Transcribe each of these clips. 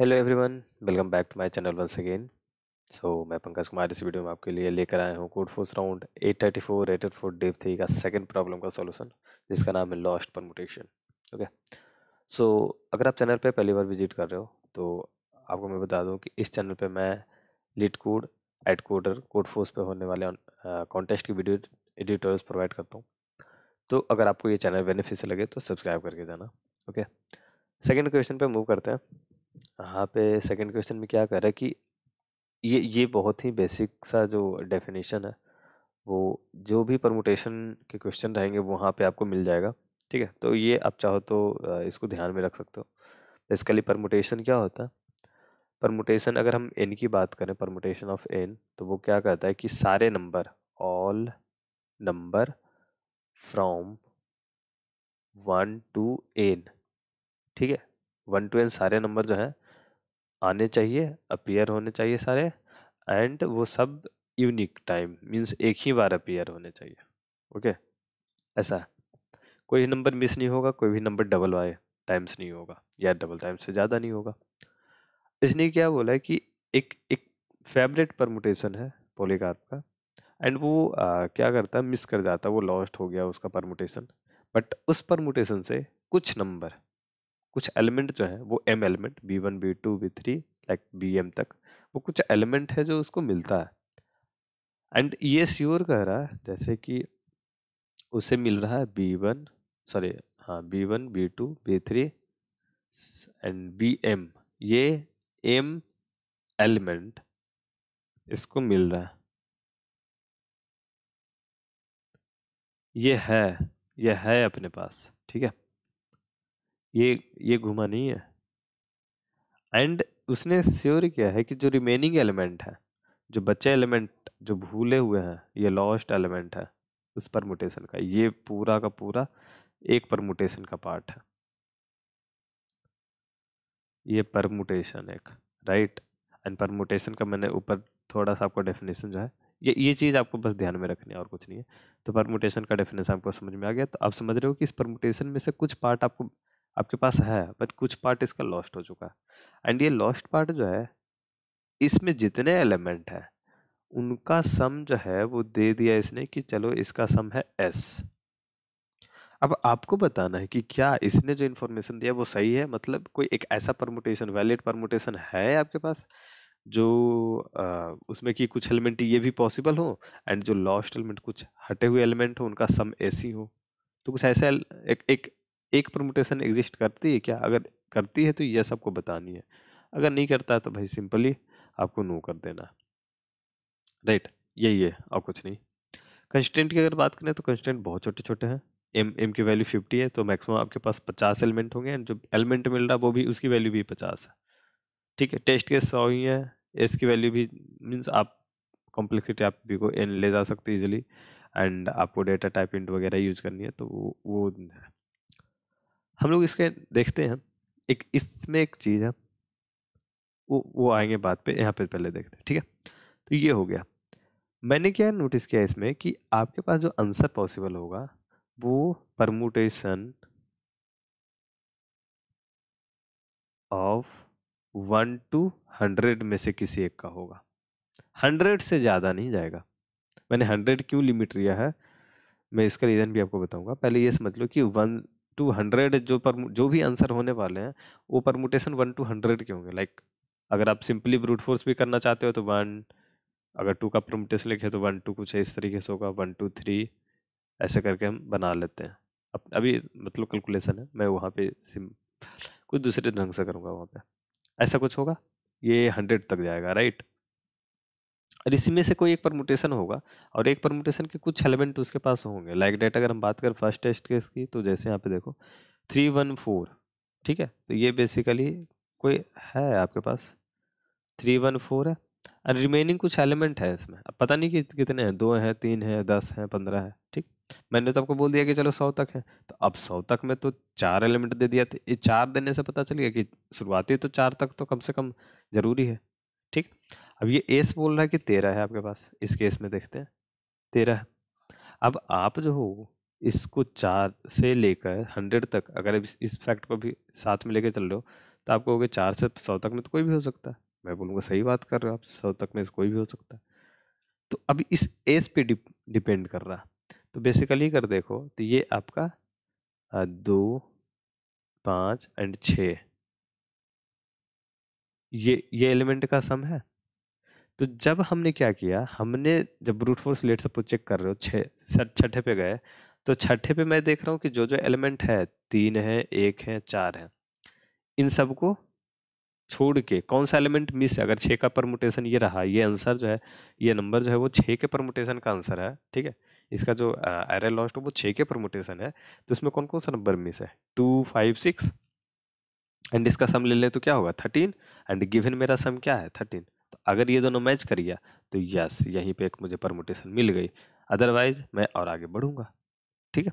Hello everyone welcome back to my channel once again so मैं पंकज कुमार इस वीडियो में आपके लिए लेकर आया हूँ Codeforces round 834 rated for div three का सेकंड प्रॉब्लम का सॉल्यूशन जिसका नाम है लॉस्ट परमोटेशन ओके सो अगर आप चैनल पे पहली बार विजिट कर रहे हो तो आपको मैं बता दूँ कि इस चैनल पर मैं LeetCode AtCoder Codeforces पर होने वाले कॉन्टेस्ट की वीडियो एडिटोरियल्स प्रोवाइड करता हूँ तो अगर आपको ये चैनल बेनिफिशियल लगे तो सब्सक्राइब करके जाना ओके सेकेंड क्वेश्चन पर मूव करते हैं यहाँ पे सेकंड क्वेश्चन में क्या कर रहा है कि ये ये बहुत ही बेसिक सा जो डेफिनेशन है वो जो भी परमोटेशन के क्वेश्चन रहेंगे वहाँ पे आपको मिल जाएगा ठीक है तो ये आप चाहो तो इसको ध्यान में रख सकते हो बेसिकली परमोटेशन क्या होता है परमोटेशन अगर हम एन की बात करें परमोटेशन ऑफ एन तो वो क्या कहता है कि सारे number all number from one to n ठीक है वन टू एन सारे नंबर जो हैं आने चाहिए अपीयर होने चाहिए सारे एंड वो सब यूनिक टाइम मीन्स एक ही बार अपीयर होने चाहिए ओके okay? ऐसा कोई नंबर मिस नहीं होगा कोई भी नंबर डबल वाई टाइम्स नहीं होगा या डबल टाइम्स से ज़्यादा नहीं होगा इसने क्या बोला है कि एक एक फेवरेट परमुटेशन है पॉलीकार्प का एंड वो आ, क्या करता है मिस कर जाता है वो लॉस्ट हो गया उसका परमुटेशन बट उस परमुटेशन से कुछ नंबर कुछ एलिमेंट जो है वो m element b one b two b three like b m तक वो कुछ एलिमेंट है जो उसको मिलता है एंड ये श्योर कह रहा है जैसे कि उसे मिल रहा है बी वन सॉरी हाँ b one b two b three and b m ये एम एलिमेंट इसको मिल रहा है ये है ये है अपने पास ठीक है ये ये घुमा नहीं है एंड उसने श्योर किया है कि जो रिमेनिंग एलिमेंट है जो बच्चे एलिमेंट जो भूले हुए हैं ये लॉस्ट एलिमेंट है उस परमुटेशन का ये पूरा का पूरा एक परमुटेशन का पार्ट है ये परमुटेशन एक राइट एंड परमुटेशन का मैंने ऊपर थोड़ा सा आपको डेफिनेशन जो है ये ये चीज़ आपको बस ध्यान में रखनी है और कुछ नहीं है तो परमुटेशन का डेफिनेशन आपको समझ में आ गया तो आप समझ रहे हो कि इस परमुटेशन में से कुछ पार्ट आपको आपके पास है बट कुछ पार्ट इसका लॉस्ट हो चुका है एंड ये लॉस्ट पार्ट जो है इसमें जितने एलिमेंट हैं उनका सम जो है वो दे दिया इसने कि चलो इसका सम है एस अब आपको बताना है कि क्या इसने जो इन्फॉर्मेशन दिया वो सही है मतलब कोई एक ऐसा परमोटेशन वैलिड परमोटेशन है आपके पास जो आ, उसमें कि कुछ एलिमेंट ये भी पॉसिबल हो एंड जो लॉस्ट एलिमेंट कुछ हटे हुए एलिमेंट हो उनका सम ऐसी हो तो कुछ ऐसा एक एक एक प्रमोटेशन एग्जिस्ट करती है क्या अगर करती है तो यह सबको बतानी है अगर नहीं करता तो भाई सिंपली आपको नो कर देना राइट यही है और कुछ नहीं कंस्टेंट की अगर बात करें तो कंस्टेंट बहुत छोटे छोटे हैं एम एम की वैल्यू फिफ्टी है तो मैक्सिमम आपके पास पचास एलिमेंट होंगे एंड जो एलिमेंट मिल रहा वो भी उसकी वैल्यू भी पचास है ठीक है टेस्ट केस सौ ही है एस की वैल्यू भी मीन्स आप कॉम्प्लेक्सिटी आप भी को एन ले जा सकते हो इजिली एंड आपको डेटा टाइप इंट वगैरह यूज करनी है तो वो वो है हम लोग इसके देखते हैं एक इसमें एक चीज़ है वो वो आएंगे बात पे यहाँ पे पहले देखते हैं ठीक है तो ये हो गया मैंने क्या नोटिस किया इसमें कि आपके पास जो आंसर पॉसिबल होगा वो permutation of one to hundred में से किसी एक का होगा हंड्रेड से ज़्यादा नहीं जाएगा मैंने हंड्रेड क्यों लिमिट लिया है मैं इसका रीज़न भी आपको बताऊंगा पहले ये समझ लो कि वन टू हंड्रेड जो पर जो भी आंसर होने वाले हैं वो परमुटेशन वन टू हंड्रेड के होंगे लाइक अगर आप सिंपली ब्रूट फोर्स भी करना चाहते हो तो वन अगर टू का परमुटेशन लिखे तो वन टू कुछ इस तरीके से होगा वन टू थ्री ऐसे करके हम बना लेते हैं अब अभी मतलब कैलकुलेशन है मैं वहाँ पे सिम कुछ दूसरे ढंग से करूँगा वहाँ पे ऐसा कुछ होगा ये हंड्रेड तक जाएगा राइट और इसी में से कोई एक परमुटेशन होगा और एक परमुटेशन के कुछ एलिमेंट उसके पास होंगे लाइक डेट अगर हम बात करें फर्स्ट टेस्ट केस की तो जैसे यहाँ पे देखो थ्री वन फोर ठीक है तो ये बेसिकली कोई है आपके पास थ्री वन फोर है और रिमेनिंग कुछ एलिमेंट है इसमें अब पता नहीं कि कितने हैं दो हैं तीन हैं दस हैं पंद्रह है ठीक मैंने तो आपको बोल दिया कि चलो सौ तक है तो अब सौ तक में तो चार एलिमेंट दे दिया ये चार देने से पता चल गया कि शुरुआती तो चार तक तो कम से कम ज़रूरी है ठीक अब ये एस बोल रहा है कि तेरह है आपके पास इस केस में देखते हैं तेरह अब आप जो हो इसको चार से लेकर हंड्रेड तक अगर इस, इस फैक्ट को भी साथ में लेकर चल रहे हो तो आप कहोगे चार से सौ तक में तो कोई भी हो सकता है मैं बोलूँगा सही बात कर रहे हो आप सौ तक में कोई भी हो सकता है तो अब इस एस पे डिपेंड कर रहा तो बेसिकली अगर देखो तो ये आपका दो पाँच एंड छ ये ये एलिमेंट का सम है तो जब हमने क्या किया हमने जब ब्रूट फोर्स लेट सब चेक कर रहे हो छः छठे पे गए तो छठे पे मैं देख रहा हूँ कि जो जो एलिमेंट है तीन है एक है चार है इन सबको छोड़ के कौन सा एलिमेंट मिस है अगर छः का परमुटेशन ये रहा ये आंसर जो है ये नंबर जो है वो छः के परमुटेशन का आंसर है ठीक है इसका जो आयरन लॉस्ट वो छः के परमुटेशन है तो इसमें कौन कौन सा नंबर मिस है टू फाइव सिक्स एंड इसका सम ले लें तो क्या होगा थर्टीन एंड गिवन मेरा सम क्या है थर्टीन तो अगर ये दोनों मैच कर गया तो यस यहीं पे एक मुझे परमोटेशन मिल गई अदरवाइज मैं और आगे बढ़ूंगा ठीक है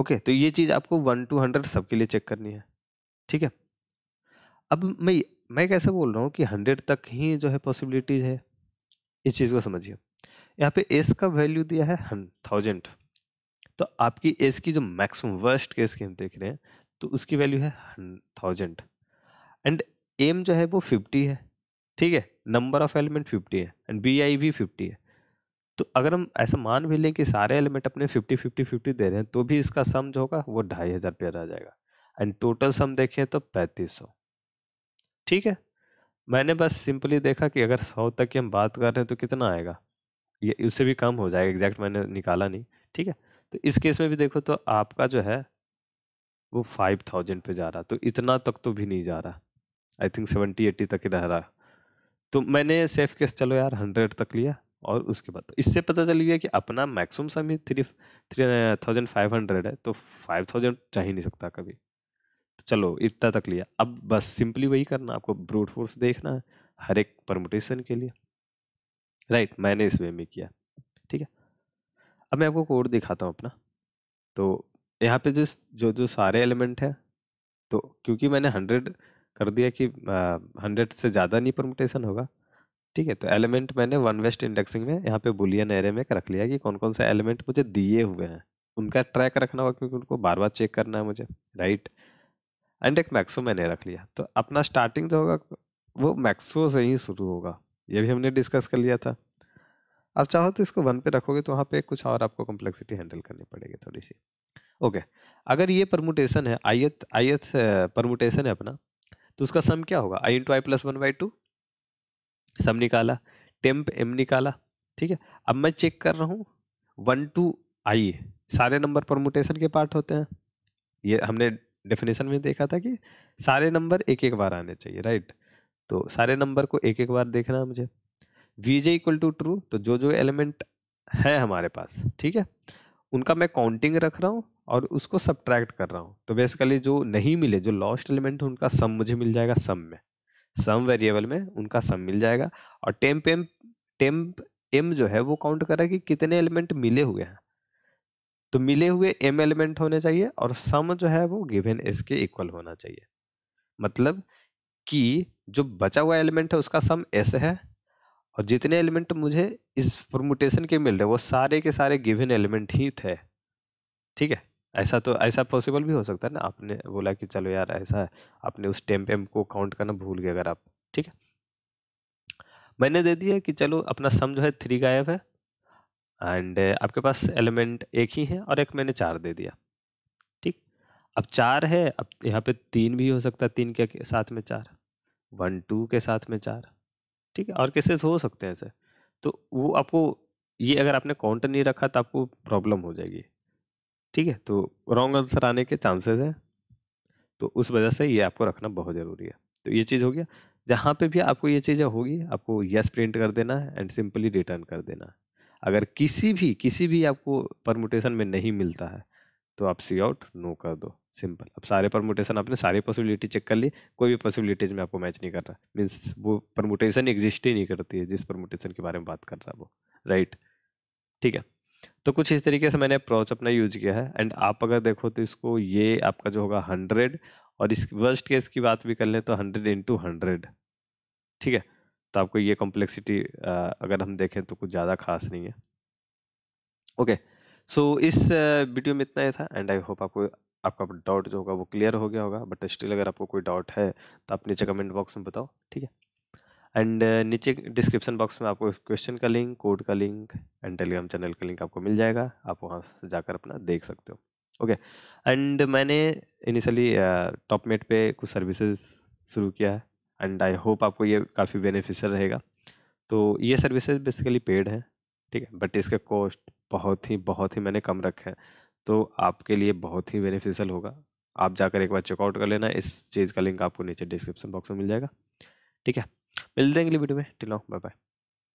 ओके तो ये चीज़ आपको वन टू हंड्रेड सबके लिए चेक करनी है ठीक है अब मैं मैं कैसे बोल रहा हूँ कि हंड्रेड तक ही जो है पॉसिबिलिटीज़ है इस चीज़ को समझिए यहाँ पे एस का वैल्यू दिया है थाउजेंड तो आपकी एस की जो मैक्सिमम वर्स्ट केस की हम देख रहे हैं तो उसकी वैल्यू है थाउजेंड एंड एम जो है वो फिफ्टी है ठीक है नंबर ऑफ एलिमेंट फिफ्टी है एंड बी आई भी फिफ्टी है तो अगर हम ऐसा मान भी लें कि सारे एलिमेंट अपने फिफ्टी फिफ्टी फिफ्टी दे रहे हैं तो भी इसका सम जो होगा वो ढाई हज़ार रुपया रह जाएगा एंड टोटल सम देखें तो पैंतीस सौ ठीक है मैंने बस सिंपली देखा कि अगर सौ तक की हम बात कर रहे हैं तो कितना आएगा ये उससे भी कम हो जाएगा एग्जैक्ट मैंने निकाला नहीं ठीक है तो इस केस में भी देखो तो आपका जो है वो फाइव थाउजेंड पे जा रहा तो इतना तक तो भी नहीं जा रहा आई थिंक सेवेंटी एट्टी तक ही रह रहा तो मैंने सेफ केस चलो यार हंड्रेड तक लिया और उसके बाद इससे पता चल गया कि अपना मैक्सिमम समय three three thousand five hundred है तो फाइव थाउजेंड चाह ही नहीं सकता कभी तो चलो इतना तक लिया अब बस सिंपली वही करना आपको ब्रूट फोर्स देखना है हर एक परमोटेशन के लिए राइट मैंने इस वे में किया ठीक है अब मैं आपको कोड दिखाता हूँ अपना तो यहाँ पे जिस जो जो सारे एलिमेंट हैं तो क्योंकि मैंने हंड्रेड कर दिया कि हंड्रेड से ज़्यादा नहीं परमुटेशन होगा ठीक है तो एलिमेंट मैंने वन वेस्ट इंडेक्सिंग में यहाँ पे बुलियन एरे में रख लिया कि कौन कौन से एलिमेंट मुझे दिए हुए हैं उनका ट्रैक रखना होगा क्योंकि उनको बार बार चेक करना है मुझे राइट एंड एक मैक्सो मैंने रख लिया तो अपना स्टार्टिंग जो होगा वो मैक्सो से ही शुरू होगा ये भी हमने डिस्कस कर लिया था आप चाहो तो इसको वन पे रखोगे तो वहाँ पे कुछ और आपको कॉम्प्लेक्सिटी हैंडल करनी पड़ेगी थोड़ी सी ओके अगर ये परमुटेशन है आई एथ आई एथ परमुटेशन है अपना तो उसका सम क्या होगा i into i plus one by two sum निकाला टेम्प एम निकाला ठीक है अब मैं चेक कर रहा हूँ वन टू आई सारे नंबर परमुटेशन के पार्ट होते हैं ये हमने डेफिनेशन में देखा था कि सारे नंबर एक एक बार आने चाहिए राइट तो सारे नंबर को एक एक बार देखना है मुझे v j equal to true तो जो जो एलिमेंट है हमारे पास ठीक है उनका मैं काउंटिंग रख रहा हूँ और उसको सब्ट्रैक्ट कर रहा हूँ तो बेसिकली जो नहीं मिले जो लॉस्ट एलिमेंट है उनका सम मुझे मिल जाएगा सम में सम वेरिएबल में उनका सम मिल जाएगा और टेम्प एम टेम्प एम जो है वो काउंट करा कि कितने एलिमेंट मिले हुए हैं तो मिले हुए एम एलिमेंट होने चाहिए और सम जो है वो गिवेन एस के इक्वल होना चाहिए मतलब कि जो बचा हुआ एलिमेंट है उसका सम एस है और जितने एलिमेंट मुझे इस परमुटेशन के मिल रहे वो सारे के सारे गिवन एलिमेंट ही थे ठीक है ऐसा तो ऐसा पॉसिबल भी हो सकता है ना आपने बोला कि चलो यार ऐसा है आपने उस टेम्प पे को काउंट करना भूल गए अगर आप ठीक है मैंने दे दिया कि चलो अपना सम जो है थ्री गायब है एंड आपके पास एलिमेंट एक ही है और एक मैंने चार दे दिया ठीक अब चार है अब यहाँ पे तीन भी हो सकता है तीन के साथ में चार वन टू के साथ में चार ठीक है और केसेस हो सकते हैं ऐसे तो वो आपको ये अगर आपने काउंटर नहीं रखा तो आपको प्रॉब्लम हो जाएगी ठीक है तो रॉन्ग आंसर आने के चांसेस हैं तो उस वजह से ये आपको रखना बहुत ज़रूरी है तो ये चीज़ हो गया जहाँ पे भी आपको ये चीज़ें होगी आपको यस प्रिंट कर देना है एंड सिंपली रिटर्न कर देना है अगर किसी भी किसी भी आपको परमुटेशन में नहीं मिलता है तो आप सी आउट नो कर दो सिंपल अब सारे परमोटेशन आपने सारी पॉसिबिलिटी चेक कर ली कोई भी पॉसिबिलिटीज में आपको मैच नहीं कर रहा मीन्स वो परमोटेशन एग्जिस्ट ही नहीं करती है जिस परमोटेशन के बारे में बात कर रहा है वो राइट ठीक है तो कुछ इस तरीके से मैंने अप्रोच अपना यूज किया है एंड आप अगर देखो तो इसको ये आपका जो होगा हंड्रेड और इस वर्स्ट केस की बात भी कर लें तो हंड्रेड इंटू हंड्रेड ठीक है तो आपको ये कॉम्प्लेक्सिटी अगर हम देखें तो कुछ ज़्यादा खास नहीं है ओके okay. सो so, इस वीडियो में इतना ही था एंड आई होप आपको आपका डाउट जो होगा वो क्लियर हो गया होगा बट स्टिल अगर आपको कोई डाउट है तो आप नीचे कमेंट बॉक्स में बताओ ठीक है एंड नीचे डिस्क्रिप्शन बॉक्स में आपको क्वेश्चन का लिंक कोड का लिंक एंड टेलीग्राम चैनल का लिंक आपको मिल जाएगा आप वहाँ से जाकर अपना देख सकते हो ओके okay. एंड मैंने इनिशियली टॉप मेट पे कुछ सर्विसेज शुरू किया है एंड आई होप आपको ये काफ़ी बेनिफिशियल रहेगा तो ये सर्विसेज बेसिकली पेड हैं ठीक है बट इसका कॉस्ट बहुत ही, बहुत ही मैंने कम रखे हैं। तो आपके लिए बहुत ही बेनिफिशियल होगा। आप जाकर एक बार चेकआउट कर लेना। इस चीज़ का लिंक आपको नीचे डिस्क्रिप्शन बॉक्स में मिल जाएगा। ठीक है? मिलते हैं अगली वीडियो में। टिलो बाय-बाय।